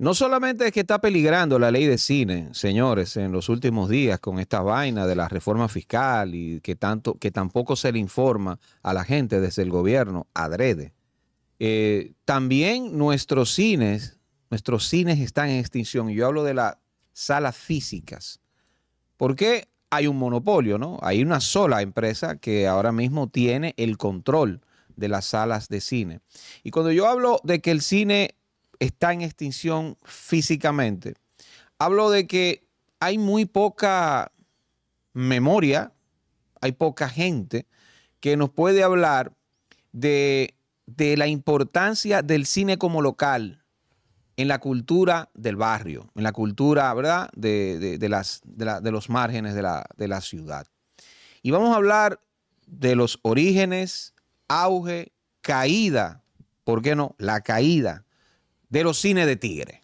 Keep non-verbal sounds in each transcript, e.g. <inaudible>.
No solamente es que está peligrando la ley de cine, señores, en los últimos días con esta vaina de la reforma fiscal y que, tanto, que tampoco se le informa a la gente desde el gobierno adrede. Eh, también nuestros cines, nuestros cines están en extinción. Yo hablo de las salas físicas. Porque hay un monopolio, ¿no? Hay una sola empresa que ahora mismo tiene el control de las salas de cine. Y cuando yo hablo de que el cine está en extinción físicamente. Hablo de que hay muy poca memoria, hay poca gente que nos puede hablar de, la importancia del cine como local en la cultura del barrio, en la cultura, ¿verdad?, de, las, de, los márgenes de la, de la ciudad. Y vamos a hablar de los orígenes, auge, caída, ¿por qué no? La caída de los cines de Tigre.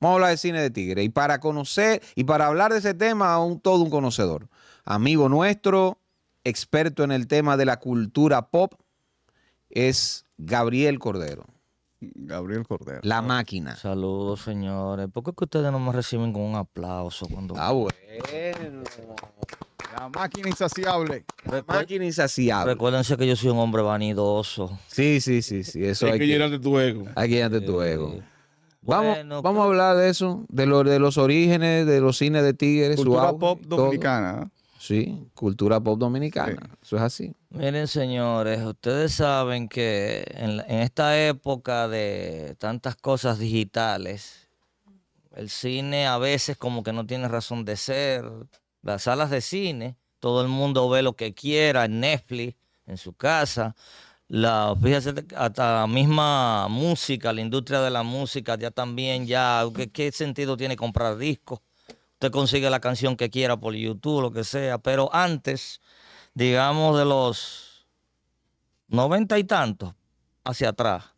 Vamos a hablar de cine de Tigre. Y para conocer y para hablar de ese tema, un, todo un conocedor. Amigo nuestro, experto en el tema de la cultura pop, es Gabriel Cordero. Gabriel Cordero. La máquina. Saludos, señores. ¿Por qué que ustedes no me reciben con un aplauso cuando... Ah, bueno. La máquina insaciable. La máquina insaciable. Recuérdense que yo soy un hombre vanidoso. Sí, sí, sí, sí. Eso hay, que llenarte tu ego. Hay que llenarte tu eh, ego. Vamos, a hablar de eso, de, lo, de los orígenes, de los cines de tigres. Cultura pop dominicana. Sí, cultura pop dominicana. Eso es así. Miren, señores, ustedes saben que en esta época de tantas cosas digitales, el cine a veces como que no tiene razón de ser, las salas de cine, todo el mundo ve lo que quiera en Netflix, en su casa. La, hasta la misma música, la industria de la música, ya también, ya, ¿qué, qué sentido tiene comprar discos? Usted consigue la canción que quiera por YouTube, lo que sea, pero antes, digamos de los noventa y tantos hacia atrás,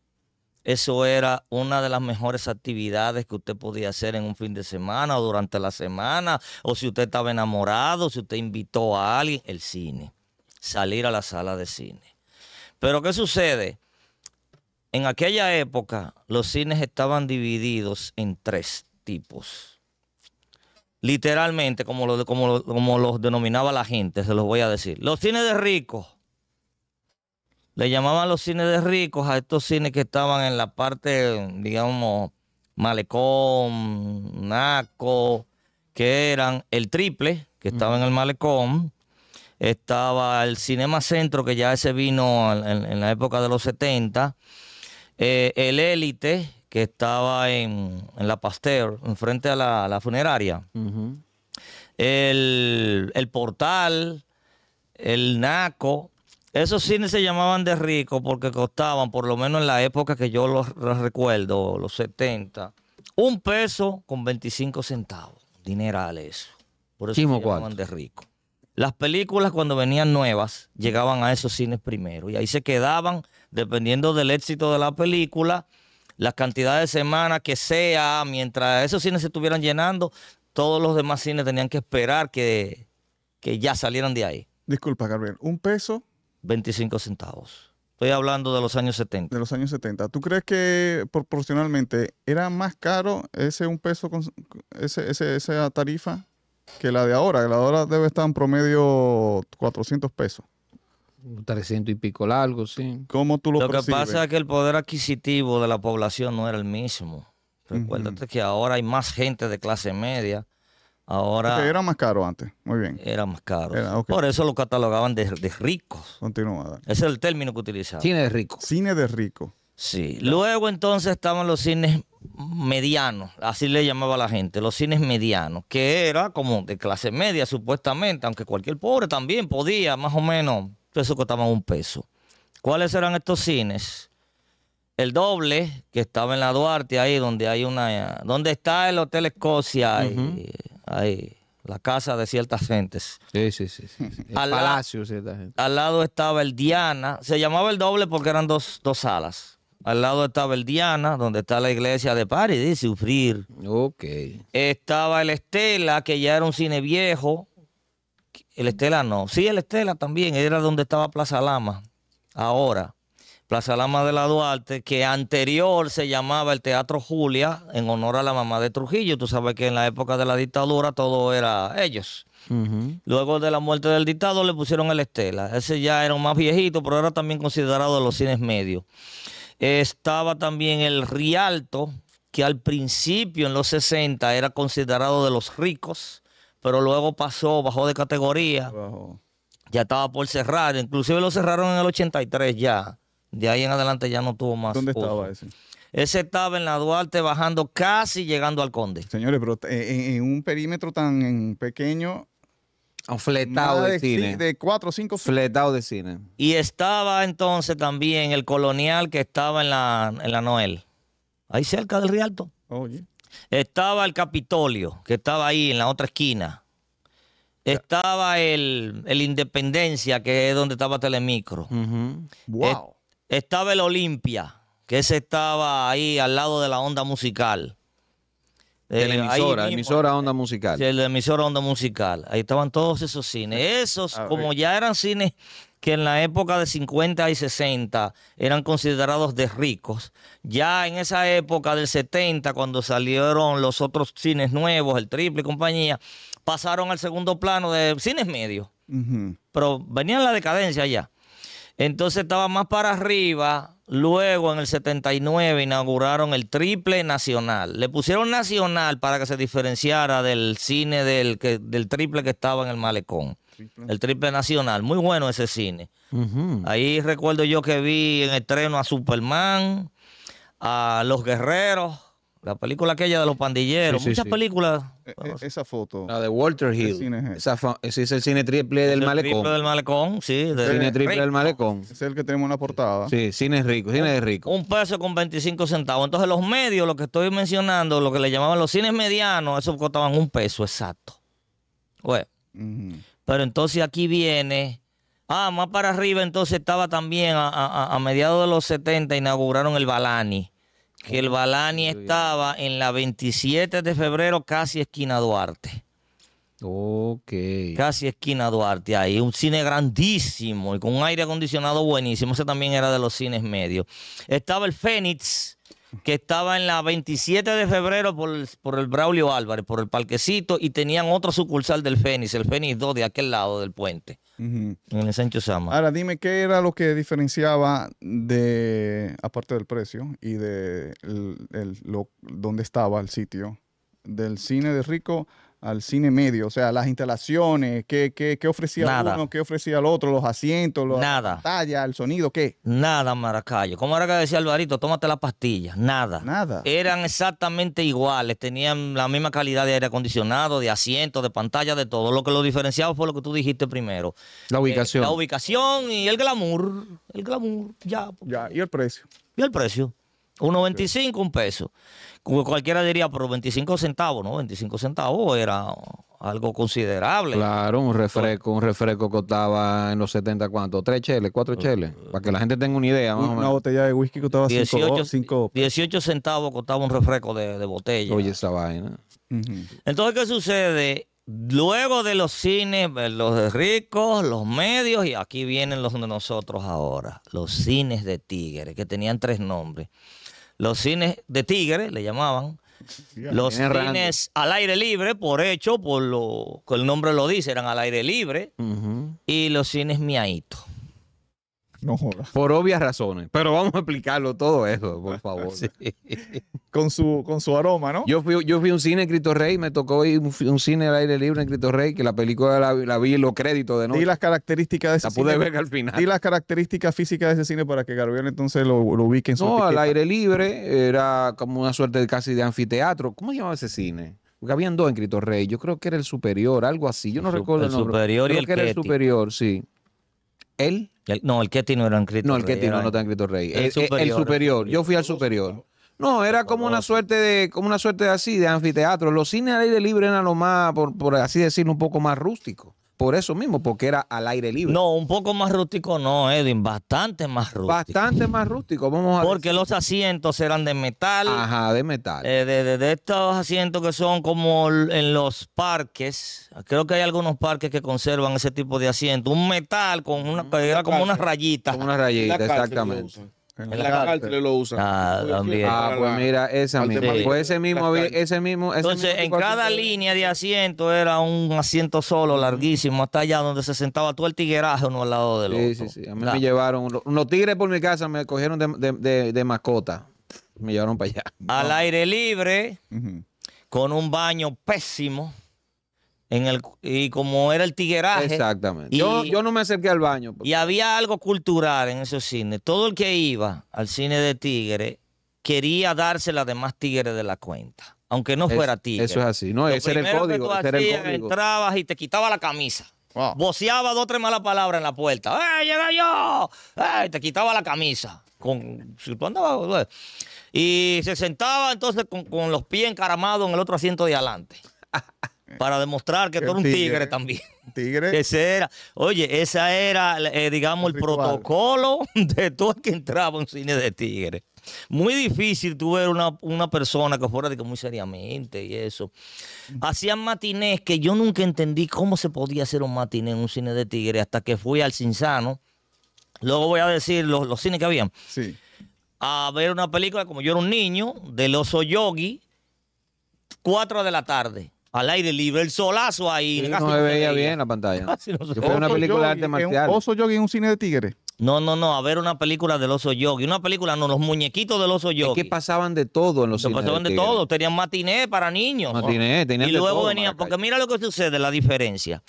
eso era una de las mejores actividades que usted podía hacer en un fin de semana o durante la semana, o si usted estaba enamorado, si usted invitó a alguien, el cine, salir a la sala de cine. Pero ¿qué sucede? En aquella época los cines estaban divididos en tres tipos. Literalmente, como, lo, como, como los denominaba la gente, se los voy a decir. Los cines de ricos, le llamaban los cines de ricos a estos cines que estaban en la parte, digamos, malecón, naco, que eran el triple, que estaba en el malecón, estaba el Cinema Centro, que ya ese vino en, la época de los 70, eh, el Élite, que estaba en, en, la Pasteur, enfrente a la, funeraria, el, el Portal, el Naco, esos cines se llamaban de rico porque costaban, por lo menos en la época que yo los, recuerdo, los 70, un peso con 25 centavos. Dineral eso. Por eso se llamaban de rico. Las películas cuando venían nuevas llegaban a esos cines primero y ahí se quedaban, dependiendo del éxito de la película, la cantidad de semanas que sea, mientras esos cines se estuvieran llenando, todos los demás cines tenían que esperar que, que ya salieran de ahí. Disculpa, Gabriel, un peso 25 centavos. Estoy hablando de los años 70. De los años 70. ¿Tú crees que proporcionalmente era más caro ese un peso, con, ese, esa tarifa que la de ahora? la de ahora debe estar en promedio 400 pesos. 300 y pico largo, sí. ¿Cómo tú lo Lo que pasa es que el poder adquisitivo de la población no era el mismo. Recuérdate que ahora hay más gente de clase media Ahora. era más caro antes. Muy bien. Era más caro. Por eso lo catalogaban de, ricos. Continúa. Ese es el término que utilizaban. Cine de rico. Cine de rico. Sí. Luego entonces estaban los cines medianos, así le llamaba la gente, los cines medianos, que era como de clase media supuestamente, aunque cualquier pobre también podía, más o menos, eso costaba un peso. ¿Cuáles eran estos cines? El doble, que estaba en la Duarte, ahí donde hay una. donde está el Hotel Escocia. y, ahí, la casa de ciertas gentes. Sí, sí, sí. al palacio Al lado estaba el Diana, se llamaba el doble porque eran dos, salas. Al lado estaba el Diana, donde está la iglesia de París, de sufrir. Ok. Estaba el Estela, que ya era un cine viejo. El Estela no. Sí, el Estela también, era donde estaba Plaza Lama. Ahora. Plaza Lama de la Duarte, que anterior se llamaba el Teatro Julia en honor a la mamá de Trujillo. Tú sabes que en la época de la dictadura todo era ellos. Luego de la muerte del dictador le pusieron el Estela. Ese ya era más viejito, pero era también considerado de los cines medios. Estaba también el Rialto, que al principio en los 60 era considerado de los ricos, pero luego pasó, bajó de categoría. Ya estaba por cerrar, inclusive lo cerraron en el 83 ya de ahí en adelante ya no tuvo más. ¿Dónde estaba ese? Ese estaba en la Duarte bajando casi llegando al Conde. Señores, pero eh, eh, en, un perímetro tan pequeño. Ah, fletado de, cine. De cuatro o cinco. Fletado de cine. Y estaba entonces también el colonial que estaba en la, en la Noel. Ahí cerca del Rialto. Estaba el Capitolio, que estaba ahí en la otra esquina. Estaba el, Independencia, que es donde estaba Telemicro. Wow. Estaba el Olimpia, que ese estaba ahí al lado de la onda musical. De la eh, emisora, emisora Onda Musical. De la emisora Onda Musical. Ahí estaban todos esos cines. Eh, esos, como ya eran cines que en la época de 50 y 60 eran considerados de ricos, ya en esa época del 70, cuando salieron los otros cines nuevos, el triple y compañía, pasaron al segundo plano de cines medios. Pero venía la decadencia ya. Entonces estaba más para arriba. Luego en el 79 inauguraron el triple nacional. Le pusieron nacional para que se diferenciara del cine del, que, del triple que estaba en el malecón. El triple nacional. Muy bueno ese cine. Ahí recuerdo yo que vi en estreno a Superman, a Los Guerreros, la película aquella de los pandilleros, muchas películas eh, eh, esa foto. La de Walter Hill. Esa ese es el cine triple del el malecón. Triple del malecón, sí. cine triple del malecón. Es el que tenemos en la portada. Sí, cine rico, Un peso con 25 centavos. Entonces los medios, lo que estoy mencionando, lo que le llamaban los cines medianos, eso costaban un peso exacto. Pero entonces aquí viene... Ah, más para arriba entonces estaba también a, a mediados de los 70 inauguraron el Balani que el Balani estaba en la 27 de febrero, casi esquina Duarte. Ok. Casi esquina Duarte ahí. Un cine grandísimo y con un aire acondicionado buenísimo. Ese también era de los cines medios. Estaba el Fénix, que estaba en la 27 de febrero por el, Braulio Álvarez, por el parquecito, y tenían otro sucursal del Fénix, el Fénix 2 de aquel lado del puente en el Sancho Sama. Ahora, dime qué era lo que diferenciaba de, aparte del precio y de el, el, lo, estaba el sitio, del cine de Rico al cine medio? O sea, las instalaciones, ¿qué, qué, qué ofrecía uno, qué ofrecía el otro, los asientos, Nada. la pantalla, el sonido, qué? Nada, Maracayo. ¿Cómo era que decía Alvarito? Tómate la pastilla. Nada. Nada. Eran exactamente iguales, tenían la misma calidad de aire acondicionado, de asientos, de pantalla, de todo. Lo que lo diferenciaba fue lo que tú dijiste primero. La eh, ubicación. la ubicación y el glamour. El glamour, ya. Ya, y el precio. Y el precio. 1.25, un peso cualquiera diría, pero 25 centavos, ¿no? 25 centavos era algo considerable. Claro, un refresco, un refresco costaba en los 70, ¿cuánto? ¿Tres cheles? ¿Cuatro uh, cheles? Para que la gente tenga una idea. una botella de whisky costaba 18, 18 centavos costaba un refresco de, botella. Oye, esa vaina. Entonces, ¿qué sucede? Luego de los cines, eh, los ricos, los medios, y aquí vienen los de nosotros ahora, los cines de tigres, que tenían tres nombres los cines de tigre, le llamaban, los cines al aire libre, por hecho, por lo que el nombre lo dice, eran al aire libre, y los cines miaito. Por obvias razones. Pero vamos a explicarlo todo eso, por favor. <laughs> con, su, con su aroma, ¿no? Yo fui, yo fui un cine en Cristo Rey, me tocó ir un, cine al aire libre en Cristo Rey, que la película la, vi en los créditos de no. Y las características de ese cine. pude ver al final. Y las características físicas de ese cine para que Gabriel entonces lo, lo ubique en su No, al aire libre, era como una suerte de, casi de anfiteatro. ¿Cómo se llamaba ese cine? Porque habían dos en Cristo Rey. Yo creo que era el superior, algo así. Yo no recuerdo el, nombre. superior y el que era superior, sí. ¿Él? no, el Ketty no era un Cristo No, el Rey, no, un Cristo Rey. El, superior, Yo fui al superior. No, era como una suerte de, como una suerte así, de anfiteatro. Los cines al aire libre eran lo más, por, por así decirlo, un poco más rústico por eso mismo, porque era al aire libre. No, un poco más rústico no, Edwin, bastante más rústico. Bastante más rústico, vamos a Porque los asientos eran de metal. Ajá, de metal. Eh, de, estos asientos que son como en los parques, creo que hay algunos parques que conservan ese tipo de asiento, un metal con una, era como una rayita. Como una rayita, exactamente. En, la, cárcel lo usan. Ah, también. Ah, pues mira, esa Pues ese mismo, ese mismo. Entonces, en cada línea de asiento era un asiento solo, larguísimo, hasta allá donde se sentaba todo el tigueraje uno al lado del los otro. Sí, sí, sí. A mí me llevaron, los tigres por mi casa me cogieron de, mascota. Me llevaron para allá. Al ah. aire libre, con un baño pésimo. En el, y como era el tigueraje. Exactamente. yo, no me acerqué al baño. Y había algo cultural en esos cines. Todo el que iba al cine de tigre quería darse las demás tigres de la cuenta. Aunque no fuera tigre. Eso es así. No, ese era el código. entrabas y te quitaba la camisa. Voceaba dos o tres malas palabras en la puerta. ¡Eh, llega yo! ¡Eh! Te quitaba la camisa. Con, y se sentaba entonces con, con los pies encaramados en el otro asiento de adelante. <laughs> Para demostrar que tú eres un tigre, también. Tigre. <laughs> Ese era, oye, esa era, eh, digamos, el, protocolo <laughs> de todo el que entraba en un cine de tigre. Muy difícil tú una, persona que fuera de que muy seriamente y eso. Hacían matinés que yo nunca entendí cómo se podía hacer un matinés en un cine de tigre hasta que fui al Cinsano Luego voy a decir los, cines que habían. Sí. A ver una película, como yo era un niño, del oso yogi, 4 de la tarde al aire libre, el solazo ahí. no se veía bien la pantalla. <laughs> Casi fue una película de arte un ¿Oso Yogi en un cine de tigres? No, no, no, a ver una película del oso yogi, una película, no, los muñequitos del oso yogi. Es que pasaban de todo en los cines. Pasaban de, todo, tenían matinés para niños. Matiné, tenían Y luego venían, porque mira lo que sucede, la diferencia.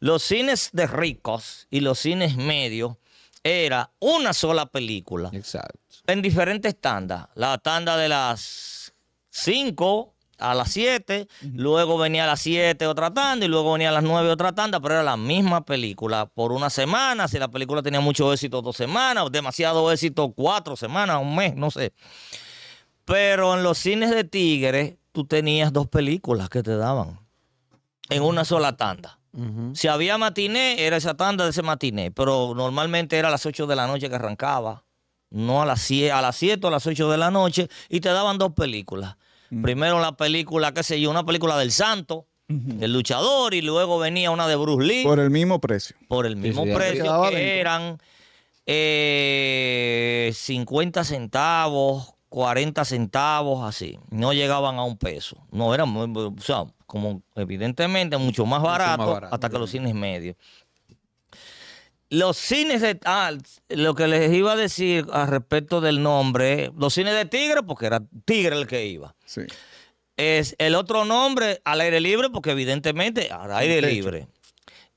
Los cines de ricos y los cines medios era una sola película. Exacto. En diferentes tandas. La tanda de las cinco a las 7, luego venía a las 7 otra tanda y luego venía a las 9 otra tanda, pero era la misma película por una semana, si la película tenía mucho éxito dos semanas, demasiado éxito cuatro semanas, un mes, no sé. Pero en los cines de Tigres tú tenías dos películas que te daban en una sola tanda. Si había matiné, era esa tanda de ese matiné, pero normalmente era a las 8 de la noche que arrancaba, no a las 7, a las 7 o a las 8 de la noche, y te daban dos películas. Primero la película, qué sé yo, una película del santo, del luchador, y luego venía una de Bruce Lee. Por el mismo precio. Por el mismo precio, que eran 50 eh, centavos, 40 centavos, así. No llegaban a un peso. No, eran, o sea, como evidentemente mucho más barato, mucho más barato hasta que los cines medios. Los cines de... Ah, lo que les iba a decir al respecto del nombre, los cines de Tigre, porque era Tigre el que iba. Sí. Es el otro nombre al aire libre, porque evidentemente al aire libre.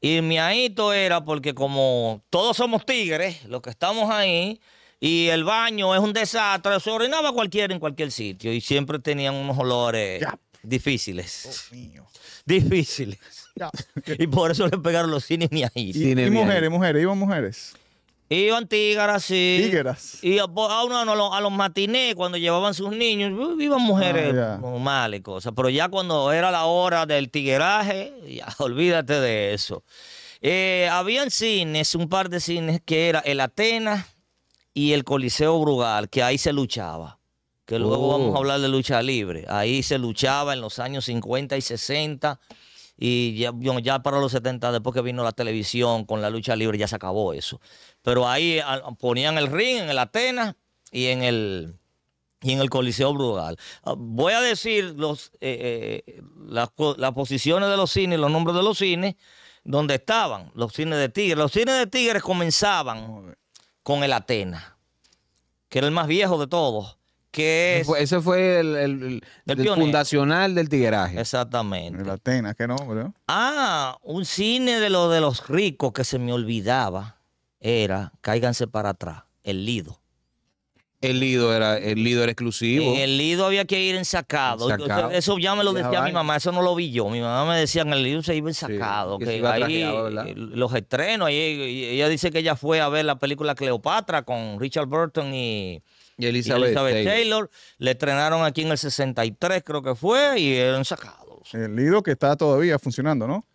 Y mi ahito era porque como todos somos tigres, los que estamos ahí, y el baño es un desastre, se orinaba cualquiera en cualquier sitio y siempre tenían unos olores difíciles. Dios mío. Difíciles. <laughs> y por eso le pegaron los cines ni ahí. Y, mujeres, mujeres, iban mujeres. Iban tígaras, sí. Tígaras. Y a, uno, a, los, matinés, cuando llevaban sus niños, uh, iban mujeres ah, mal y cosas. Pero ya cuando era la hora del tigueraje, <laughs> ya olvídate de eso. Eh, habían cines, un par de cines, que era el Atenas y el Coliseo Brugal, que ahí se luchaba. Que luego oh. vamos a hablar de lucha libre. Ahí se luchaba en los años 50 y 60. Y ya, para los 70, después que vino la televisión con la lucha libre, ya se acabó eso. Pero ahí ponían el ring en el Atenas y en el, y en el Coliseo Brugal. Ah, voy a decir los, eh, eh, las, posiciones de los cines, los nombres de los cines, donde estaban los cines de Tigres. Los cines de Tigres comenzaban con el Atenas, que era el más viejo de todos. Ese fue el, fundacional del tigueraje. Exactamente. La Atenas, ¿qué nombre? Ah, un cine de, lo, de los ricos que se me olvidaba era Cáiganse para atrás, el Lido. El Lido era el Lido era exclusivo. El Lido había que ir ensacado. sacado. Eso ya me lo decía mi mamá, eso no lo vi yo. Mi mamá me decía en el Lido se iba ensacado. que, ahí, eh, los estrenos, ahí, ella dice que ella fue a ver la película Cleopatra con Richard Burton y... Y Elizabeth, Taylor. Le entrenaron aquí en el 63, creo que fue, y eran sacados. El Lido que está todavía funcionando, ¿no?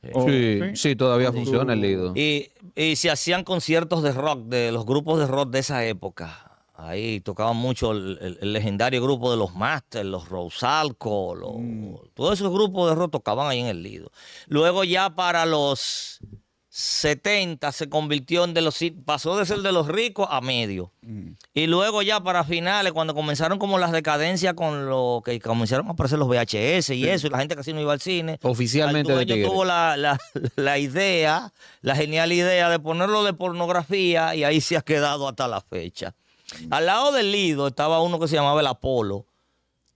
Sí, todavía funciona el Lido. Y, se hacían conciertos de rock, de los grupos de rock de esa época. Ahí tocaban mucho el, legendario grupo de los Masters, los Rosalco, los, mm. todos esos grupos de rock tocaban ahí en el Lido. Luego ya para los 70 se convirtió en de los pasó de ser de los ricos a medio. Mm. Y luego ya para finales, cuando comenzaron como las decadencias con lo que comenzaron a aparecer los VHS y eso, y la gente casi no iba al cine. Oficialmente. tuvo la, idea, la genial idea de ponerlo de pornografía y ahí se ha quedado hasta la fecha. Mm. Al lado del Lido estaba uno que se llamaba el Apolo,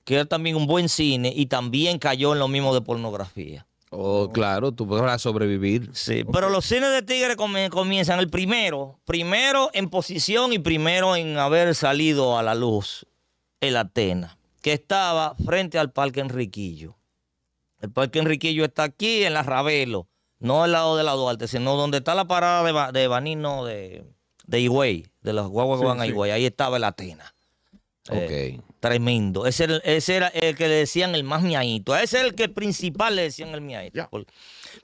que era también un buen cine y también cayó en lo mismo de pornografía. Oh, oh, claro, tú podrás sobrevivir. Sí, pero los cines de Tigre comienzan el primero, primero en posición y primero en haber salido a la luz el Atena, que estaba frente al Parque Enriquillo. El Parque Enriquillo está aquí en la Ravelo, no al lado de la Duarte, sino donde está la parada de, de Banino de, de Higüey, de los guaguas a Ahí estaba el Atena. Ok. Eh, Tremendo. Ese, era, el que le decían el más miaito. Ese es el que principal le decían el miaito.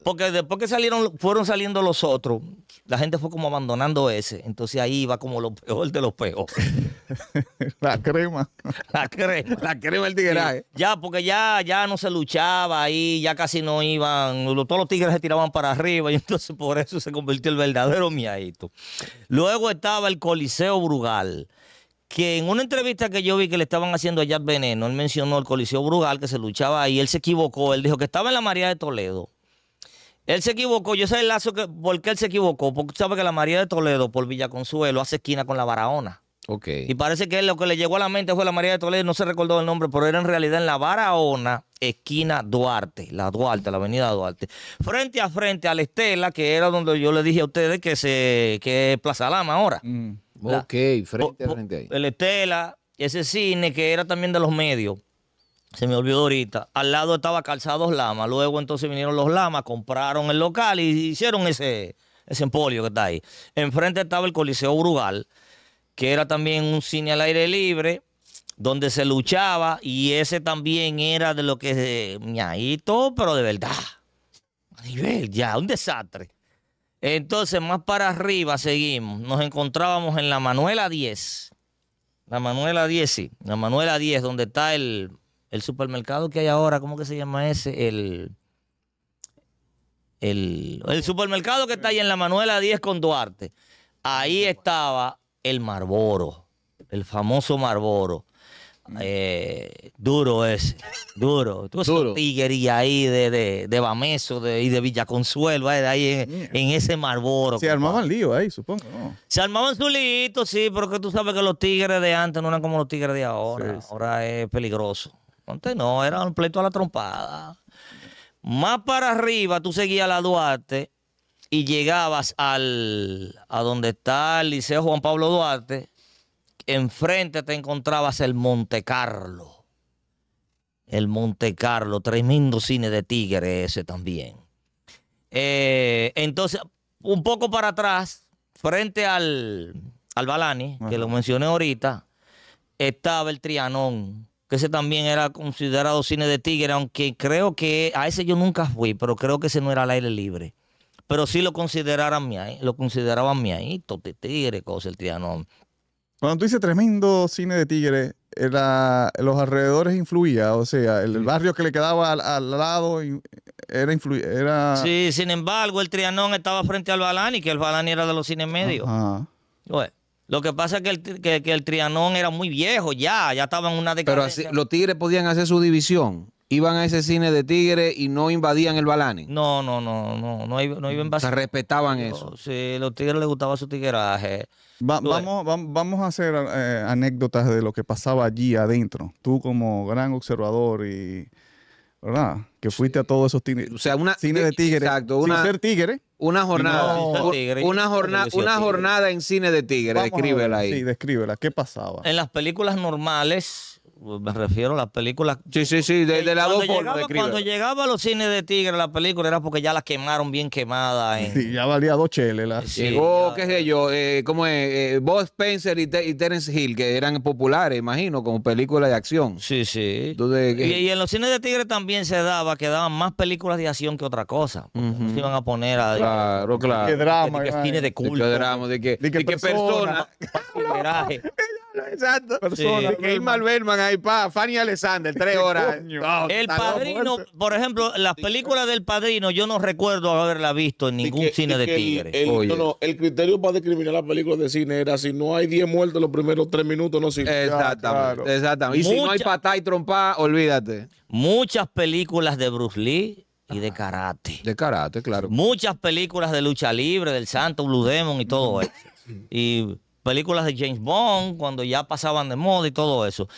Porque, después que salieron, fueron saliendo los otros, la gente fue como abandonando ese. Entonces ahí iba como lo peor de los peores. <laughs> la crema. <laughs> La crema. La crema del tigre Ya, porque ya, ya no se luchaba ahí, ya casi no iban. Todos los tigres se tiraban para arriba y entonces por eso se convirtió el verdadero miaito. Luego estaba el Coliseo Brugal que en una entrevista que yo vi que le estaban haciendo a Jack Veneno, él mencionó el Coliseo Brugal, que se luchaba ahí, él se equivocó, él dijo que estaba en la María de Toledo. Él se equivocó, yo sé el lazo que, por qué él se equivocó, porque sabe que la María de Toledo por Villa Consuelo hace esquina con la Barahona. Ok. Y parece que lo que le llegó a la mente fue la María de Toledo, no se recordó el nombre, pero era en realidad en la Barahona, esquina Duarte, la Duarte, la avenida Duarte. Frente a frente a la Estela, que era donde yo le dije a ustedes que se que es Plaza Lama ahora. Mm. Ok, frente a frente ahí. El Estela, ese cine que era también de los medios, se me olvidó ahorita, al lado estaba Calzados Lama, luego entonces vinieron los Lamas, compraron el local y hicieron ese, ese empolio que está ahí. Enfrente estaba el Coliseo Brugal, que era también un cine al aire libre, donde se luchaba y ese también era de lo que, es eh, todo, pero de verdad, a nivel ya, un desastre. Entonces, más para arriba seguimos. Nos encontrábamos en la Manuela 10. La Manuela 10, sí. La Manuela 10, donde está el, supermercado que hay ahora. ¿Cómo que se llama ese? El, el, el supermercado que está ahí en la Manuela 10 con Duarte. Ahí estaba el Marboro, el famoso Marboro. Mm. Eh, duro es, duro. Tú duro. tiguería ahí de, Bameso y de Villa Consuelo, eh, ahí en, ese marboro. Se armaban lío ahí, supongo. Se armaban su sí, pero que tú sabes que los tigres de antes no eran como los tigres de ahora. Ahora es peligroso. Antes no, era un pleito a la trompada. Más para arriba, tú seguías la Duarte y llegabas al, a donde está el Liceo Juan Pablo Duarte enfrente te encontrabas el Monte Carlo. El Monte Carlo, tremendo cine de tigre ese también. Eh, entonces, un poco para atrás, frente al, al Balani, que lo mencioné ahorita, estaba el Trianón, que ese también era considerado cine de tigre, aunque creo que a ese yo nunca fui, pero creo que ese no era al aire libre. Pero sí lo consideraban mi lo consideraban mi ahí, tigre, cosa el Trianón. Cuando tú dices tremendo cine de tigre, era, eh, los alrededores influía, o sea, el, mm. barrio que le quedaba al, lado eh, era, era... Sí, sin embargo, el Trianón estaba frente al Balani, que el Balani era de los cines medios. Ajá. lo que pasa es que el, el, Trianón era muy viejo ya, ya estaba en una decadencia. Pero los tigres podían hacer su división iban a ese cine de tigre y no invadían el balani. No, no, no, no, no, no Se respetaban eso. Sí, los tigres les gustaba su tigueraje. vamos, vamos a hacer eh, anécdotas de lo que pasaba allí adentro. Tú como gran observador y... ¿Verdad? Que fuiste a todos esos tigres. O sea, una, cine de tigre. Exacto. sin ser tigre. Una jornada. una, jornada una jornada en cine de tigre. descríbela ahí. Sí, descríbela. ¿Qué pasaba? En las películas normales, me refiero a las películas. Sí, sí, sí, de, la cuando, dos cuando llegaba a los cines de Tigre la película era porque ya las quemaron bien quemadas. Sí, ya valía dos cheles. Llegó, qué sé yo, eh, es? Eh, Bob Spencer y, Terence Hill, que eran populares, imagino, como películas de acción. Sí, sí. Eh, y, en los cines de Tigre también se daba que daban más películas de acción que otra cosa. Se iban a poner a. Claro, claro. de drama. Que, cine de culto. De que drama, de persona. persona <laughs> <laughs> Exacto. Persona, sí. ahí, pa. Fanny Alexander, tres horas. el Padrino, por ejemplo, las películas del Padrino, yo no recuerdo haberla visto en ningún cine de tigre. El, no, el criterio para discriminar las películas de cine era si no hay 10 muertos los primeros tres minutos, no sirve. Exactamente, Y si no hay patá y trompa, olvídate. Muchas películas de Bruce Lee y de ah. karate. De karate, claro. Muchas películas de lucha libre, del Santo Blue Demon y todo eso. <clears throat> Y películas de James Bond, cuando ya pasaban de moda y todo eso.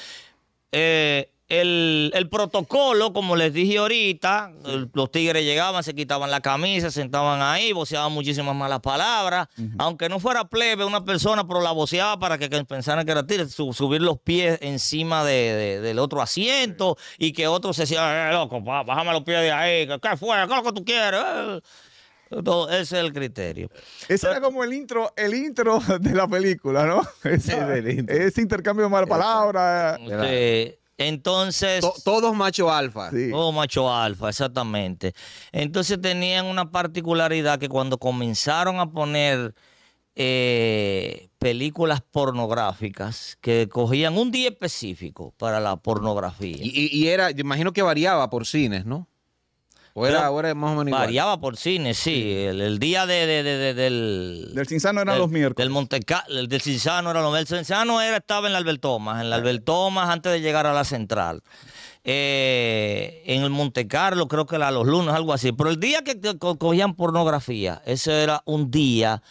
Eh, el, protocolo, como les dije ahorita, los tigres llegaban, se quitaban la camisa, sentaban ahí, voceaban muchísimas malas palabras. Aunque no fuera plebe una persona, pero la voceaba para que, pensaran que era tigre, subir los pies encima del otro asiento y que otro se decía, eh, loco, bájame los pies de ahí, ¿qué fue? ¿Qué es lo que tú quieres? Eh" ese es el criterio. Ese era como el intro, el intro de la película, ¿no? Ese, intercambio de malas palabras. Entonces. todos macho alfa. Sí. Todos macho alfa, exactamente. Entonces tenían una particularidad que cuando comenzaron a poner eh, películas pornográficas que cogían un día específico para la pornografía. y era, imagino que variaba por cines, ¿no? Variaba por cine, sí. El, día de, del... Del Cinzano eran los miércoles. el del Cinzano era los El Cinzano era, estaba en la Albertomas, en la Albertomas antes de llegar a la central. Eh, en el Monte Carlo, creo que era los lunes, algo así. Pero el día que cogían pornografía, ese era un día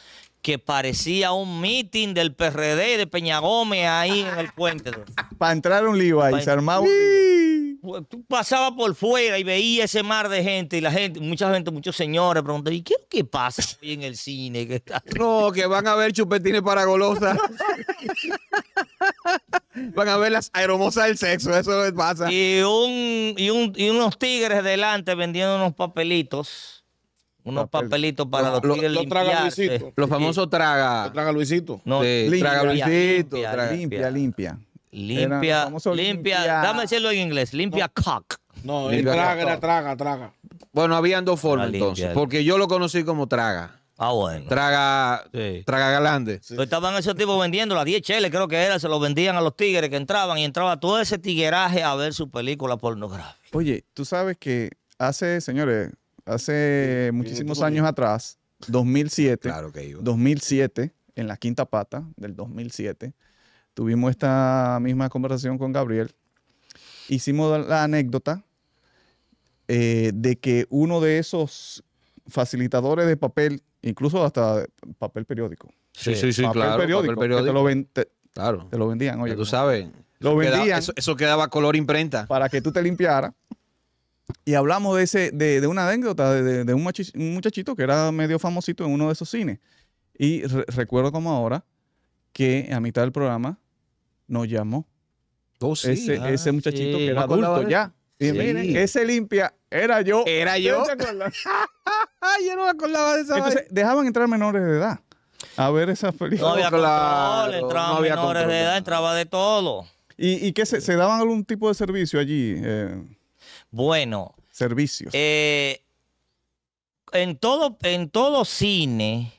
que parecía un meeting del PRD de Gómez ahí en el puente. Para entrar un lío ahí, se armaba un... Pues, tú pasabas por fuera y veías ese mar de gente y la gente, mucha gente, muchos señores preguntaban, ¿y qué es pasa <laughs> hoy en el cine? Que está... No, que van a ver chupetines para Golosa. <laughs> van a ver las aeromosas del sexo, eso es lo que pasa. Y, un, y, un, y unos tigres delante vendiendo unos papelitos unos papelitos para los, los tigres traga Luisito. Los famosos traga. Luisito. No, limpia, traga Luisito. limpia, Limpia, limpia. Limpia, limpia, Dame decirlo en inglés. Limpia cock. No, traga, traga, traga. Bueno, habían dos formas entonces. Porque yo lo conocí como traga. Ah, bueno. Traga, traga galante. Pues estaban esos tipos vendiendo las 10 cheles, creo que era, se los vendían a los tigres que entraban y entraba todo ese tigueraje a ver su película pornográfica. Oye, tú sabes que hace, señores, hace eh, eh, muchísimos años atrás, 2007, 2007, ah, en la quinta pata del 2007, tuvimos esta misma conversación con Gabriel. Hicimos la anécdota eh, de que uno de esos facilitadores de papel, incluso hasta papel periódico. Sí, sí, sí, claro. Te lo, vendían, oye. Tú sabes. Lo vendían. eso, eso quedaba color imprenta. Para que tú te limpiaras y hablamos de, ese, de, una anécdota de, un, muchachito que era medio famosito en uno de esos cines. Y recuerdo como ahora que a mitad del programa nos llamó. Oh, ah, ese, muchachito que era adulto ya. Y ese limpia era yo. Era yo. <laughs> yo no me acordaba de esa dejaban entrar menores de edad a ver esa películas. No había entraban no menores de edad, entraba de todo. ¿Y, y qué se, se, daban algún tipo de servicio allí? Eh? Bueno. Servicios. Eh, en, todo, en todo cine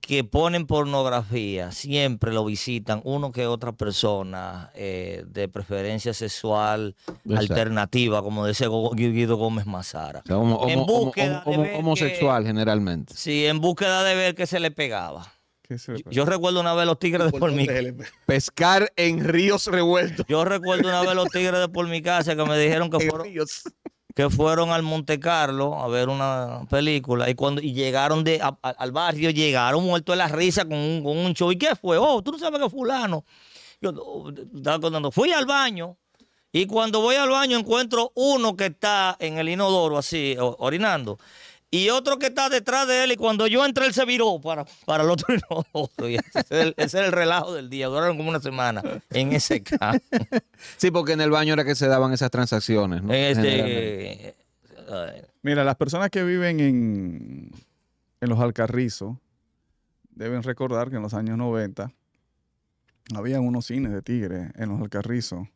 que ponen pornografía, siempre lo visitan uno que otra persona eh, de preferencia sexual alternativa, como dice Guido Gómez Mazara. en búsqueda homosexual generalmente. Sí, en búsqueda de ver que se le pegaba yo, recuerdo una vez los tigres de por, mi Pescar en ríos revueltos. Yo recuerdo una vez los tigres de por mi casa que me dijeron que fueron, que fueron al Monte Carlo a ver una película y cuando llegaron de, al barrio, llegaron muertos de la risa con un, con un show. ¿Y qué fue? Oh, tú no sabes que fulano. Yo estaba contando, fui al baño. Y cuando voy al baño encuentro uno que está en el inodoro así, orinando y otro que está detrás de él. Y cuando yo entré, él se viró para, para el otro. No, <laughs> ese, es el, ese es el relajo del día. Duraron como una semana en ese caso. <laughs> Sí, porque en el baño era que se daban esas transacciones. Este, Mira, las personas que viven en, en los Alcarrizos deben recordar que en los años 90 había unos cines de tigres en los Alcarrizos.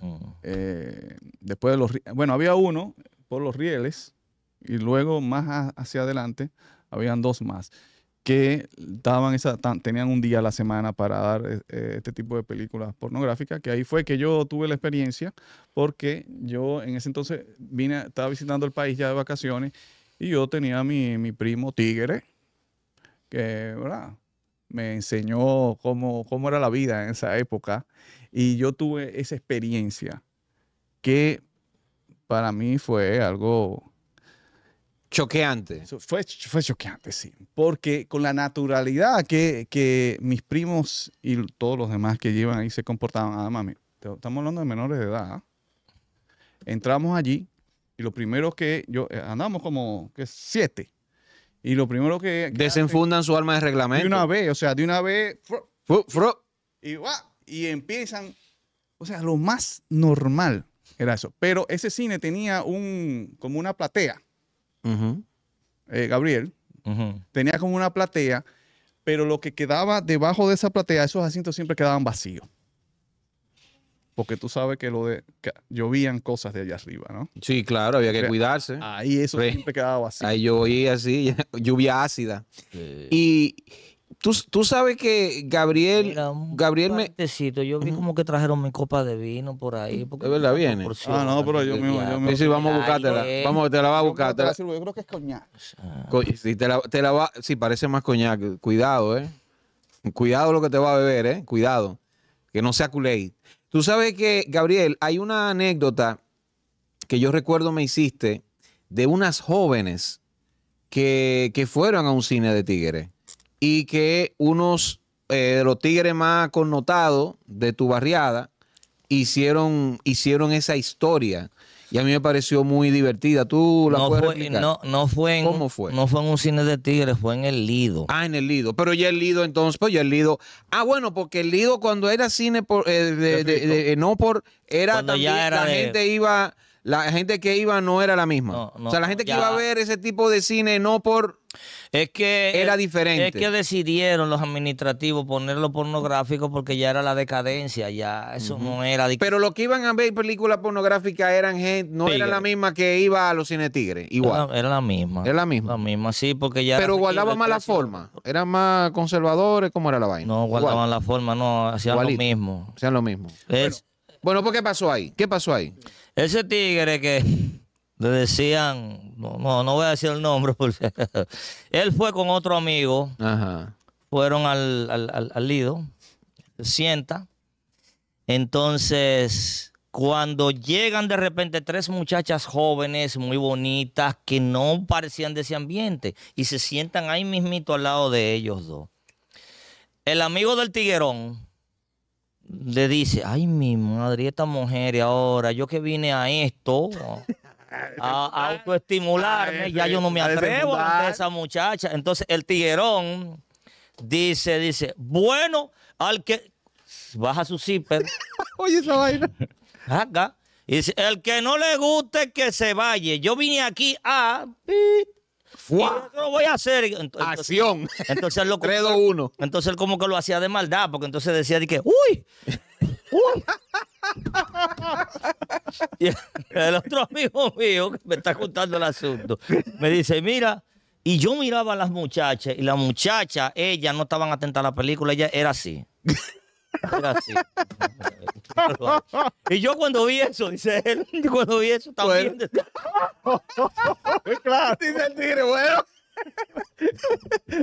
Mm. Eh, después de los. Bueno, había uno por los rieles y luego más hacia adelante habían dos más que daban esa, tenían un día a la semana para dar eh, eh, este tipo de películas pornográficas, que ahí fue que yo tuve la experiencia, porque yo en ese entonces vine, estaba visitando el país ya de vacaciones y yo tenía a mi, primo Tigre, que me enseñó cómo, cómo era la vida en esa época, y yo tuve esa experiencia que para mí fue algo Choqueante. Fue, fue choqueante, sí. Porque con la naturalidad que, que mis primos y todos los demás que llevan ahí se comportaban, ah, mami, estamos hablando de menores de edad. ¿ah? Entramos allí y lo primero que yo, eh, andamos como que siete. Y lo primero que... Desenfundan su alma de reglamento. De una vez, o sea, de una vez... Y, y empiezan, o sea, lo más normal era eso. Pero ese cine tenía un, como una platea eh, Gabriel, tenía como una platea, pero lo que quedaba debajo de esa platea, esos asientos siempre quedaban vacíos. Porque tú sabes que lo de llovían cosas de allá arriba, ¿no? Sí, claro, había que cuidarse. Ahí eso siempre quedaba vacío. Ahí llovía así, <laughs> lluvia ácida. Y Tú, sabes que Gabriel. Gabriel me... Yo vi como que trajeron mi copa de vino por ahí. Porque es verdad, viene. ah, no, pero yo mismo. Yo Sí, vamos a buscártela. te la va a buscar. Yo, creo, que es coñac. sí, parece más coñac. Cuidado, ¿eh? Cuidado lo que te va a beber, ¿eh? Cuidado. Que no sea culé. Tú sabes que, Gabriel, hay una anécdota que yo recuerdo me hiciste de unas jóvenes que, que fueron a un cine de tigre y que unos eh, de los tigres más connotados de tu barriada hicieron, hicieron esa historia. Y a mí me pareció muy divertida. ¿Tú la no No, fue en, No fue un cine de tigres, fue en el Lido. Ah, en el Lido. Pero ya el Lido entonces, pues ya el Lido. Ah, bueno, porque el Lido cuando era cine, por, eh, de, eh, no por... Era también, la gente iba la gente que iba no era la misma. o sea, la gente que iba a ver ese tipo de cine no por... Es que... Era diferente. Es que decidieron los administrativos ponerlo pornográfico porque ya era la decadencia, ya eso no era... Pero lo que iban a ver películas pornográficas eran gente, no era la misma que iba a los cine tigres, igual. Era, la misma. Era la misma. La misma, sí, porque ya... Pero guardaban más la forma. Eran más conservadores, ¿cómo era la vaina? No, guardaban la forma, no, hacían lo mismo. Hacían lo mismo. Bueno, ¿por ¿qué pasó ahí? ¿Qué pasó ahí? Ese tigre que le decían, no, no voy a decir el nombre, <laughs> él fue con otro amigo, fueron al, Lido, sienta. Entonces, cuando llegan de repente tres muchachas jóvenes, muy bonitas, que no parecían de ese ambiente, y se sientan ahí mismito al lado de ellos dos. El amigo del tiguerón le dice, ay mi madre, esta mujer, y ahora yo que vine a esto, <laughs> a, autoestimularme, ya yo no me atrevo a esa muchacha. Entonces el tiguerón dice, dice, bueno, al que baja su zipper. <laughs> Oye, esa vaina. <laughs> Y dice, el que no le guste que se vaya. Yo vine aquí a... ¡Fua! Yo lo voy a hacer. Acción. Entonces, lo, 3, 2, 1. Entonces él como que lo hacía de maldad, porque entonces decía de que, ¡uy! ¡Uy! <laughs> y el otro amigo mío me está contando el asunto me dice, mira, y yo miraba a las muchachas y las muchachas, ellas no estaban atentas a la película, ella era así. Era así y yo cuando vi eso, dice él, <laughs> cuando vi eso está bien. <laughs> claro. Dice el tigre, bueno.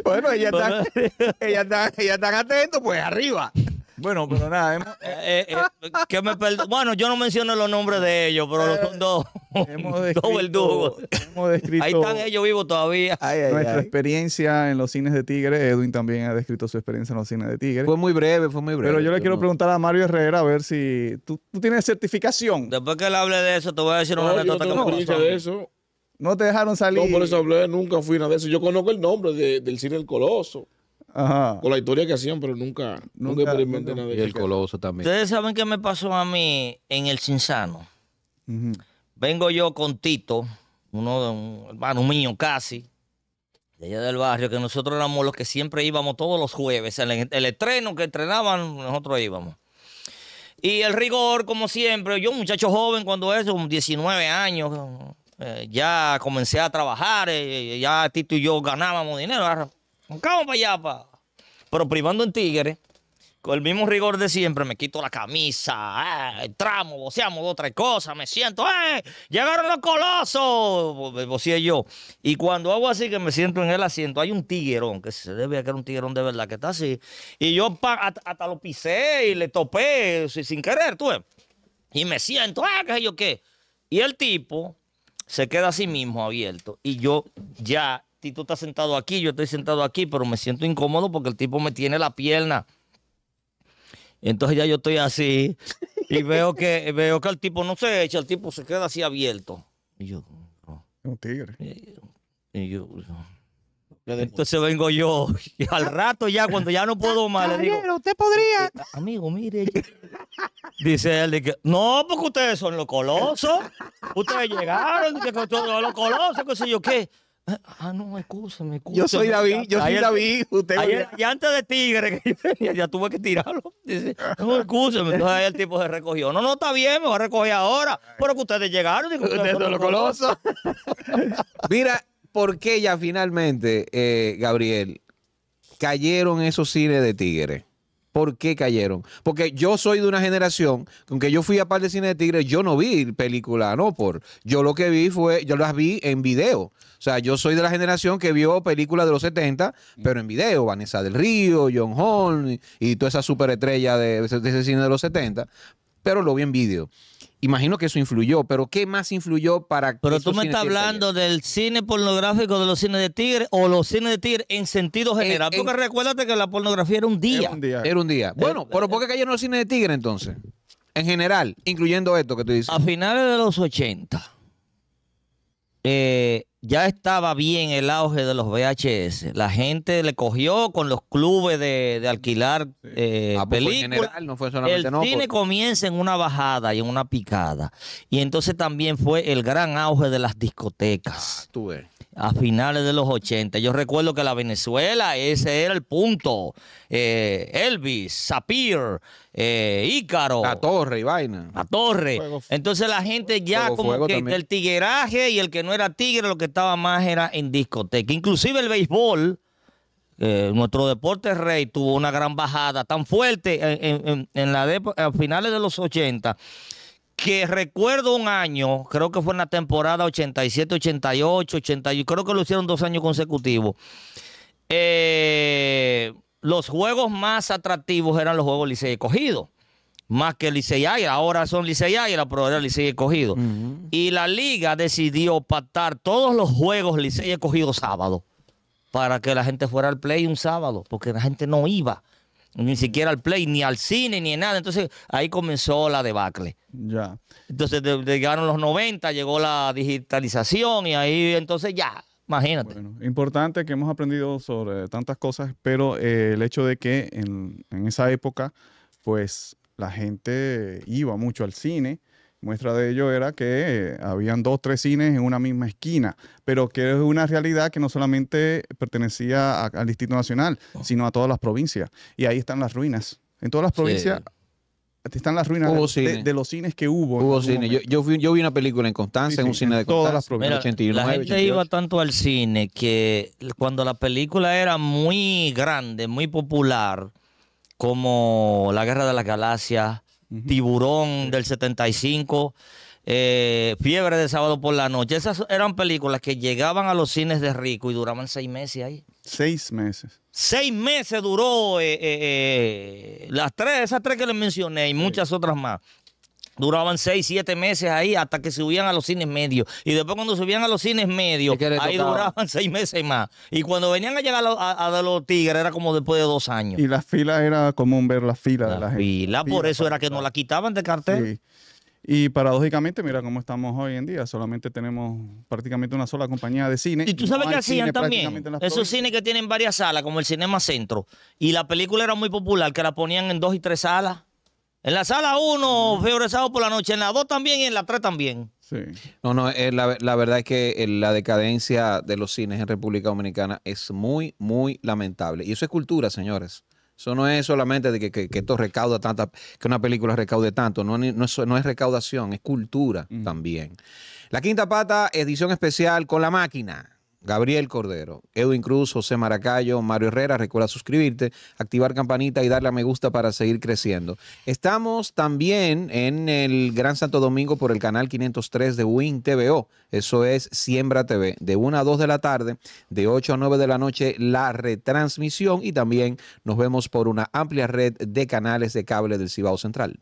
bueno, ella está ella está están atentos, pues arriba. Bueno, pero <laughs> nada. Eh, eh, eh, que me Bueno, yo no menciono los nombres de ellos, pero los eh, son dos, hemos <laughs> descrito, verdugos. Hemos descrito... Ahí están ellos vivos todavía. Nuestra experiencia en los cines de Tigre, Edwin también ha descrito su experiencia en los cines de Tigre. Fue muy breve, fue muy breve. Pero yo le quiero preguntar a Mario Herrera a ver si tú, tienes certificación. Después que él hable de eso, te voy a decir una no, que no, No te dejaron salir. No, por eso hablé, nunca fui nada de eso. Yo conozco el nombre del cine El Coloso. Con la historia que hacían, pero nunca, nunca, experimenté nada de Y el coloso también. Ustedes saben qué me pasó a mí en el Cinsano. Vengo yo con Tito, uno de un hermano mío casi, de allá del barrio, que nosotros éramos los que siempre íbamos todos los jueves. El, el estreno que entrenaban, nosotros íbamos. Y el rigor, como siempre, yo un muchacho joven cuando eso, 19 años, eh, ya comencé a trabajar, eh, ya Tito y yo ganábamos dinero, vamos Pero privando en Tigres, con el mismo rigor de siempre, me quito la camisa, entramos, eh, voceamos dos, tres cosas, me siento, ¡eh! ¡Llegaron los colosos! Voceé yo. Y cuando hago así, que me siento en el asiento, hay un tiguerón, que se debe a que era un tiguerón de verdad, que está así. Y yo hasta, lo pisé y le topé sin querer, tú Y me siento, ¡eh! ¿Qué sé yo qué? Y el tipo se queda a sí mismo abierto. Y yo ya Tito está sentado aquí, yo estoy sentado aquí, pero me siento incómodo porque el tipo me tiene la pierna. Entonces ya yo estoy así y <laughs> veo que veo que el tipo no se echa, el tipo se queda así abierto. Y yo, un tigre. Y yo, entonces vengo yo <laughs> al rato ya cuando ya no puedo más le digo, usted podría. Eh, amigo, mire. Dice él, que, no, porque ustedes son los colosos. Ustedes llegaron, que, los colosos, sé yo qué. Ah, ah, no, escúchame, escúchame. Yo soy David, yo soy David. Usted ayer, y antes de Tigre, ya tuve que tirarlo. Dice, no, escúchame. Entonces ahí el tipo se recogió. No, no, está bien, me voy a recoger ahora. Pero que ustedes llegaron. ustedes son lo Mira, ¿por qué ya finalmente, eh, Gabriel, cayeron esos cines de Tigre? por qué cayeron. Porque yo soy de una generación, aunque yo fui a par de cine de tigres, yo no vi película no por. Yo lo que vi fue, yo las vi en video. O sea, yo soy de la generación que vio películas de los 70, pero en video, Vanessa del Río, John Holmes y, toda esa superestrella de, de ese cine de los 70, pero lo vi en video. Imagino que eso influyó, pero ¿qué más influyó para Pero tú me estás hablando del cine pornográfico de los cines de tigre o los cines de tigre en sentido eh, general. porque recuérdate que la pornografía era un día. Era un día. Eh, bueno, eh, pero ¿por qué cayeron los cines de tigre entonces? En general, incluyendo esto que tú dices. A finales de los 80 eh, ya estaba bien el auge de los VHS. La gente le cogió con los clubes de, alquilar eh, películas. no el cine comienza en una bajada y en una picada. Y entonces también fue el gran auge de las discotecas. Ah, a finales de los 80. Yo recuerdo que la Venezuela, ese era el punto. Eh, Elvis, Sapir, eh, Ícaro. La torre y vaina. La torre. Entonces la gente ya como que, el tigueraje y el que no era tigre, lo que estaba más era en discoteca. Inclusive el béisbol, eh, nuestro deporte rey, tuvo una gran bajada tan fuerte en, la a finales de los 80 que recuerdo un año, creo que fue en la temporada 87, 88, 80, creo que lo hicieron dos años consecutivos. Eh, los juegos más atractivos eran los juegos Licey Cogido, más que Licey Águila. Ahora son Licey Águila, pero era Licey y Y la liga decidió pactar todos los juegos Licey Cogido sábado para que la gente fuera al play un sábado, porque la gente no iba ni siquiera al play, ni al cine, ni en nada. Entonces ahí comenzó la debacle. Ya. Entonces llegaron los 90, llegó la digitalización y ahí entonces ya, imagínate. Bueno, importante que hemos aprendido sobre tantas cosas, pero eh, el hecho de que en, en, esa época, pues la gente iba mucho al cine Muestra de ello era que eh, habían dos, tres cines en una misma esquina, pero que es una realidad que no solamente pertenecía al Distrito Nacional, oh. sino a todas las provincias. Y ahí están las ruinas. En todas las provincias están las ruinas de, los cines que hubo. Hubo Yo, yo, vi, una película en Constanza, en un cine de todas Constanza. las la gente iba tanto al cine que cuando la película era muy grande, muy popular, como La Guerra de las Galaxias, Tiburón del 75, eh, Fiebre de Sábado por la Noche. Esas eran películas que llegaban a los cines de Rico y duraban seis meses ahí. Seis meses. Seis meses duró eh, eh, las tres, esas tres que les mencioné y muchas otras más. Duraban seis, siete meses ahí hasta que subían a los cines medios. Y después cuando subían a los cines medios, ahí duraban <laughs> seis meses más. Y cuando venían a llegar a, a, los tigres era como después de dos años. Y las filas era común ver las filas de la gente. Fila, por eso era que nos la quitaban de cartel. Y paradójicamente, mira cómo estamos hoy en día. Solamente tenemos prácticamente una sola compañía de cine. Y tú sabes que hacían también. Esos cines que tienen varias salas, como el Cinema Centro. Y la película era muy popular, que la ponían en dos y tres salas. En la sala 1, febrero sábado por la noche. En la 2 también y en la 3 también. Sí. No, no, eh, la, verdad es que eh, la decadencia de los cines en República Dominicana es muy, muy lamentable. Y eso es cultura, señores. Eso no es solamente de que, esto recauda tanta, que una película recaude tanto. No, es, recaudación, es cultura también. La quinta pata, edición especial con la máquina. Gabriel Cordero, Edwin Cruz, José Maracayo, Mario Herrera. Recuerda suscribirte, activar campanita y darle a me gusta para seguir creciendo. Estamos también en el Gran Santo Domingo por el canal 503 de Win TVO. Eso es Siembra TV. De 1 a 2 de la tarde, de 8 a 9 de la noche, la retransmisión. Y también nos vemos por una amplia red de canales de cable del Cibao Central.